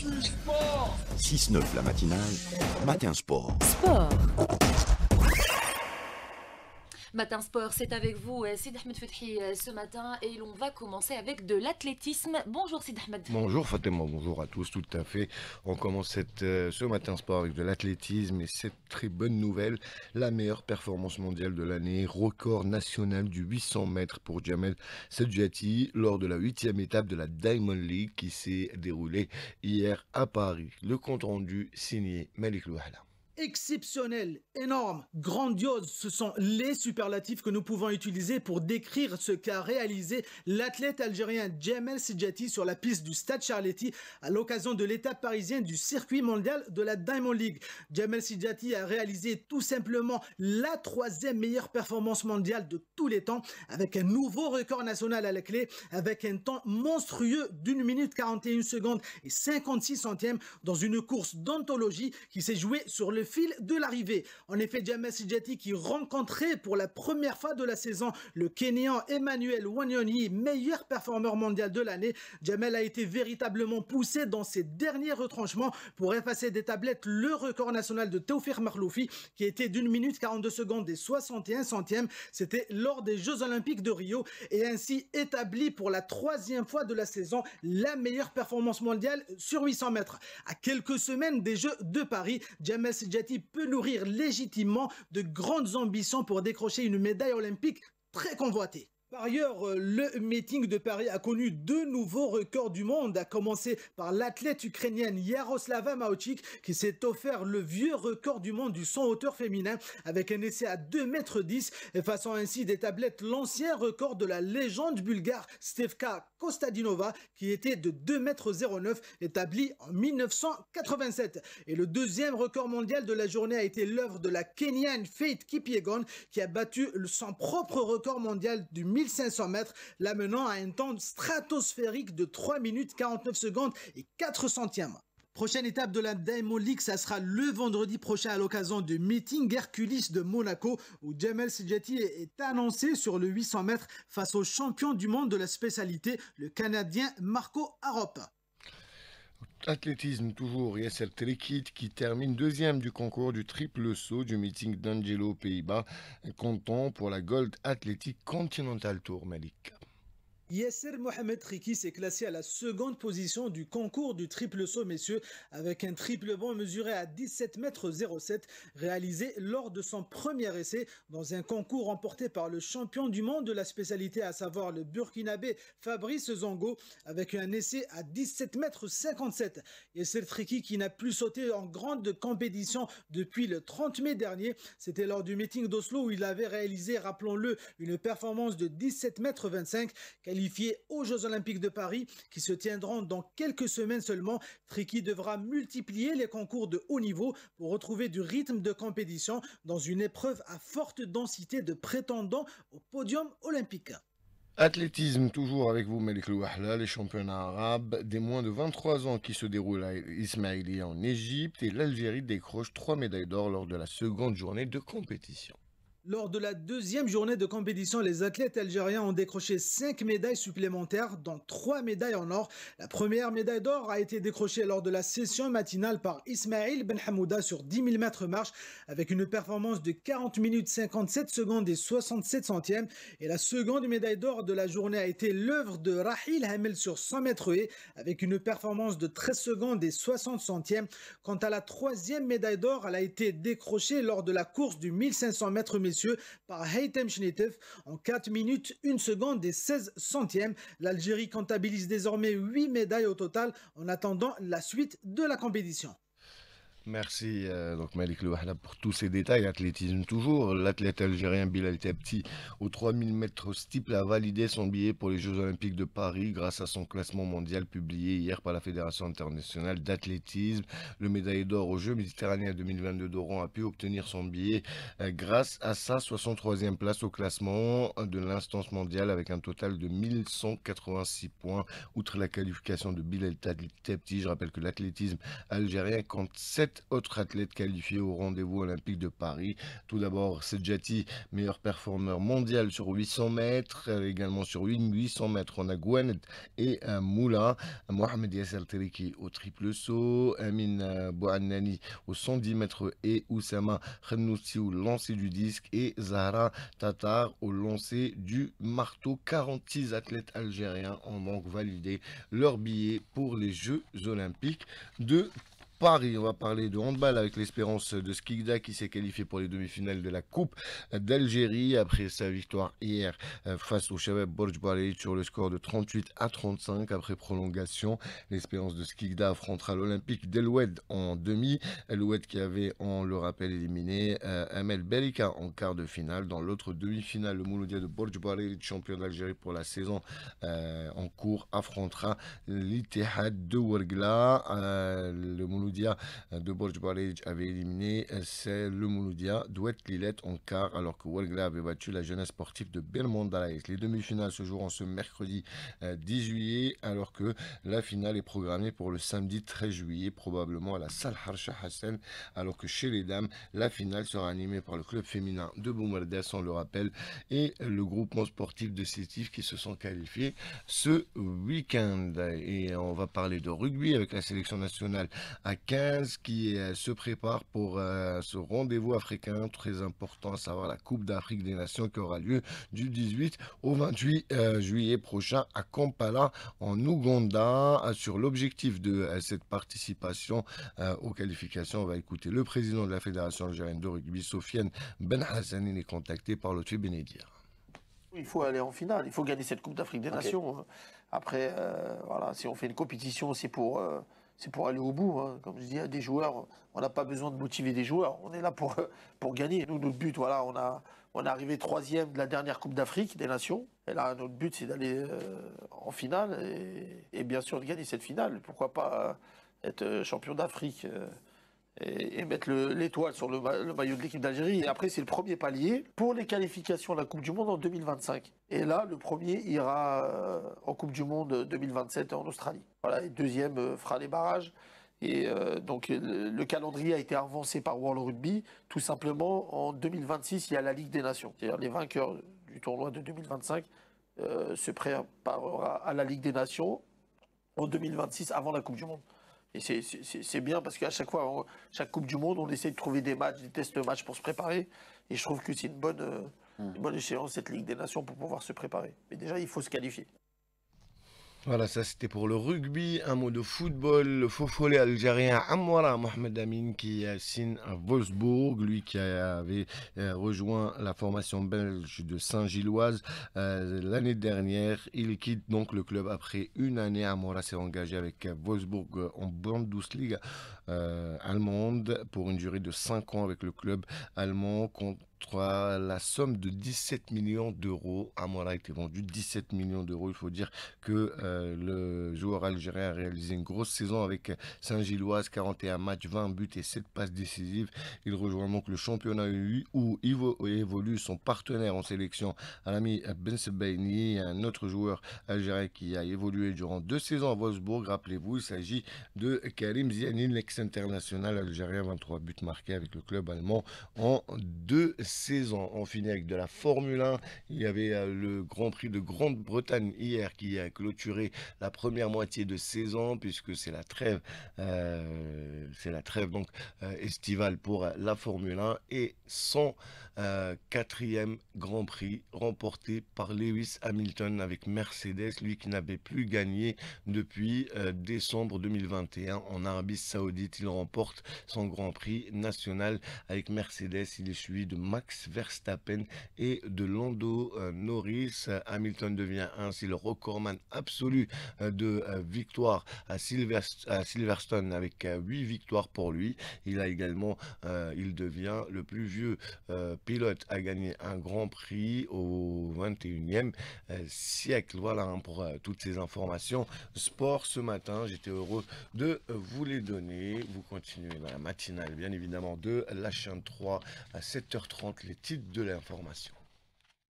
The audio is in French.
du sport 6-9 la matinale, matin sport. Sport Matin Sport, c'est avec vous, euh, Sid Ahmed Fethi, euh, ce matin, et l'on va commencer avec de l'athlétisme. Bonjour Sid Ahmed. Bonjour Fatima, bonjour à tous, tout à fait. On commence cette, euh, ce Matin Sport avec de l'athlétisme et c'est très bonne nouvelle, la meilleure performance mondiale de l'année, record national du 800 mètres pour Jamel Sedjati lors de la huitième étape de la Diamond League qui s'est déroulée hier à Paris. Le compte rendu signé Malik Louhala exceptionnel, énorme, grandiose, ce sont les superlatifs que nous pouvons utiliser pour décrire ce qu'a réalisé l'athlète algérien Jamel Sijati sur la piste du Stade Charletti à l'occasion de l'étape parisienne du circuit mondial de la Diamond League. Jamel Sijati a réalisé tout simplement la troisième meilleure performance mondiale de tous les temps avec un nouveau record national à la clé avec un temps monstrueux d'une minute 41 secondes et 56 centièmes dans une course d'anthologie qui s'est jouée sur le fil de l'arrivée. En effet, Jamel Sijati qui rencontrait pour la première fois de la saison le Kenyan Emmanuel Wanyoni, meilleur performeur mondial de l'année, Jamel a été véritablement poussé dans ses derniers retranchements pour effacer des tablettes le record national de Théophile Marloufi qui était d'une minute 42 secondes et 61 centièmes. C'était lors des Jeux Olympiques de Rio et ainsi établi pour la troisième fois de la saison la meilleure performance mondiale sur 800 mètres. À quelques semaines des Jeux de Paris, Jamel peut nourrir légitimement de grandes ambitions pour décrocher une médaille olympique très convoitée. Par ailleurs, euh, le meeting de Paris a connu deux nouveaux records du monde, à commencer par l'athlète ukrainienne Yaroslava Maochik qui s'est offert le vieux record du monde du 100 hauteur féminin avec un essai à 2,10 m, effaçant ainsi des tablettes l'ancien record de la légende bulgare Stefka Kostadinova qui était de 2,09 m, établi en 1987. Et le deuxième record mondial de la journée a été l'œuvre de la Kenyane Faith Kipiegon qui a battu son propre record mondial du 1500 mètres, l'amenant à un temps stratosphérique de 3 minutes 49 secondes et 4 centièmes. Prochaine étape de la Demo League, ça sera le vendredi prochain à l'occasion du meeting Hercules de Monaco où Jamel Sejati est annoncé sur le 800 mètres face au champion du monde de la spécialité, le Canadien Marco Arop athlétisme toujours, cette Trikit qui termine deuxième du concours du triple saut du meeting d'Angelo Pays-Bas, comptant pour la Gold Athletic Continental Tour Malik. Yasser Mohamed Riki s'est classé à la seconde position du concours du triple saut, messieurs, avec un triple bond mesuré à 17 m 07, réalisé lors de son premier essai dans un concours remporté par le champion du monde de la spécialité, à savoir le burkinabé Fabrice Zongo, avec un essai à 17 m 57. Yasser Triki qui n'a plus sauté en grande compétition depuis le 30 mai dernier, c'était lors du meeting d'Oslo où il avait réalisé, rappelons-le, une performance de 17 m 25, aux Jeux Olympiques de Paris qui se tiendront dans quelques semaines seulement. Tricky devra multiplier les concours de haut niveau pour retrouver du rythme de compétition dans une épreuve à forte densité de prétendants au podium olympique. Athlétisme, toujours avec vous, Malik Louahla, les championnats arabes des moins de 23 ans qui se déroulent à Ismaili en Égypte et l'Algérie décroche trois médailles d'or lors de la seconde journée de compétition. Lors de la deuxième journée de compétition, les athlètes algériens ont décroché cinq médailles supplémentaires, dont trois médailles en or. La première médaille d'or a été décrochée lors de la session matinale par Ismail Ben Hamouda sur 10 000 mètres marche, avec une performance de 40 minutes 57 secondes et 67 centièmes. Et la seconde médaille d'or de la journée a été l'œuvre de Rahil Hamel sur 100 mètres haies, avec une performance de 13 secondes et 60 centièmes. Quant à la troisième médaille d'or, elle a été décrochée lors de la course du 1500 mètres par Haytem Chenetef en 4 minutes 1 seconde et 16 centièmes. L'Algérie comptabilise désormais 8 médailles au total en attendant la suite de la compétition. Merci euh, donc Malik Louahla pour tous ces détails. Athlétisme toujours. L'athlète algérien Bilal Tepti, au 3000 mètres steeple, a validé son billet pour les Jeux Olympiques de Paris grâce à son classement mondial publié hier par la Fédération internationale d'athlétisme. Le médaillé d'or aux Jeux méditerranéens 2022 d'Oran a pu obtenir son billet euh, grâce à sa 63e place au classement de l'instance mondiale avec un total de 1186 points. Outre la qualification de Bilal Tepti, je rappelle que l'athlétisme algérien compte 7 autres athlètes qualifiés au rendez-vous olympique de Paris. Tout d'abord, Sejati, meilleur performeur mondial sur 800 mètres, euh, également sur 800 mètres, on a Gouanet et Moula, Mohamed Yassel Teriki au triple saut, Amin euh, Bouannani au 110 mètres et Oussama Khennoussi au lancer du disque et Zahra Tatar au lancer du marteau. 46 athlètes algériens ont donc validé leur billet pour les Jeux Olympiques de on va parler de handball avec l'espérance de Skigda qui s'est qualifié pour les demi-finales de la Coupe d'Algérie après sa victoire hier euh, face au Chebab Borj sur le score de 38 à 35 après prolongation. L'espérance de Skigda affrontera l'Olympique d'Eloued en demi. Eloued qui avait, on le rappelle, éliminé euh, Amel Belika en quart de finale. Dans l'autre demi-finale, le Mouloudia de Borj champion d'Algérie pour la saison euh, en cours, affrontera l'Ittihad de Ouargla. le Mouloudia de Borj avait éliminé euh, c'est le Mouloudia Douet Lilette en quart, alors que Walgla avait battu la jeunesse sportive de Belmont Les demi-finales se joueront ce mercredi 10 euh, juillet, alors que la finale est programmée pour le samedi 13 juillet, probablement à la salle Harsha Hassan, alors que chez les dames, la finale sera animée par le club féminin de Boumardas, on le rappelle, et le groupement sportif de Sétif qui se sont qualifiés ce week-end. Et on va parler de rugby avec la sélection nationale à 15 qui euh, se prépare pour euh, ce rendez-vous africain très important, à savoir la Coupe d'Afrique des Nations qui aura lieu du 18 au 28 euh, juillet prochain à Kampala en Ouganda. Sur l'objectif de cette participation aux qualifications, on va écouter le président de la Fédération algérienne de rugby, Sofiane Ben Hassan, il est contacté par le Benedir. Il faut aller en finale, il faut gagner cette Coupe d'Afrique des Nations. Hein. Après, voilà, si on fait une compétition, c'est pour c'est pour aller au bout. Hein. Comme je dis, hein, des joueurs, on n'a pas besoin de motiver des joueurs. On est là pour, pour gagner. Nous, notre but, voilà, on a on est arrivé troisième de la dernière Coupe d'Afrique des Nations. Et là, notre but, c'est d'aller euh, en finale et, bien sûr de gagner cette finale. Pourquoi pas euh, être euh, champion d'Afrique et, mettre l'étoile sur le, maillot de l'équipe d'Algérie. Et après, c'est le premier palier pour les qualifications à la Coupe du Monde en 2025. Et là, le premier ira euh, en Coupe du Monde 2027 en Australie. Voilà, et deuxième euh, fera les barrages. Et euh, donc le, calendrier a été avancé par World Rugby. Tout simplement, en 2026, il y a la Ligue des Nations. C'est-à-dire les vainqueurs du tournoi de 2025 se prépareront à la Ligue des Nations en 2026 avant la Coupe du Monde. Et c'est bien parce qu'à chaque fois, chaque Coupe du Monde, on essaie de trouver des matchs, des tests de matchs pour se préparer. Et je trouve que c'est une bonne, euh, mmh. une bonne échéance, cette Ligue des Nations, pour pouvoir se préparer. Mais déjà, il faut se qualifier. Voilà, ça c'était pour le rugby. Un mot de football. Le faux follet algérien Amoura Mohamed Amin qui signe à Wolfsburg, lui qui avait euh, rejoint la formation belge de Saint-Gilloise euh, l'année dernière. Il quitte donc le club après une année. Amoura s'est engagé avec Wolfsburg en Bundesliga euh, allemande pour une durée de 5 ans avec le club allemand la somme de 17 millions d'euros. Amora a été vendu 17 millions d'euros. Il faut dire que euh, le joueur algérien a réalisé une grosse saison avec Saint-Gilloise, 41 matchs, 20 buts et 7 passes décisives. Il rejoint donc le championnat où où évolue son partenaire en sélection, un Ben Sebaini, un autre joueur algérien qui a évolué durant deux saisons à Wolfsburg. Rappelez-vous, il s'agit de Karim Ziani, l'ex-international algérien, 23 buts marqués avec le club allemand en deux saisons saison. On finit avec de la Formule 1. Il y avait euh, le Grand Prix de Grande-Bretagne hier qui a clôturé la première moitié de saison puisque c'est la trêve, euh, c'est la trêve donc euh, estivale pour la Formule 1 et son quatrième Grand Prix remporté par Lewis Hamilton avec Mercedes, lui qui n'avait plus gagné depuis décembre 2021 en Arabie Saoudite. Il remporte son Grand Prix national avec Mercedes. Il est suivi de Max Verstappen et de Lando euh, Norris. Hamilton devient ainsi le recordman absolu euh, de euh, victoires à, Silverstone avec 8 victoires pour lui. Il a également, il devient le plus vieux pilote à gagner un grand prix au 21e siècle. Voilà hein, pour toutes ces informations sport ce matin. J'étais heureux de vous les donner. Vous continuez dans la matinale, bien évidemment, de la chaîne 3 à 7h30 les titres de l'information.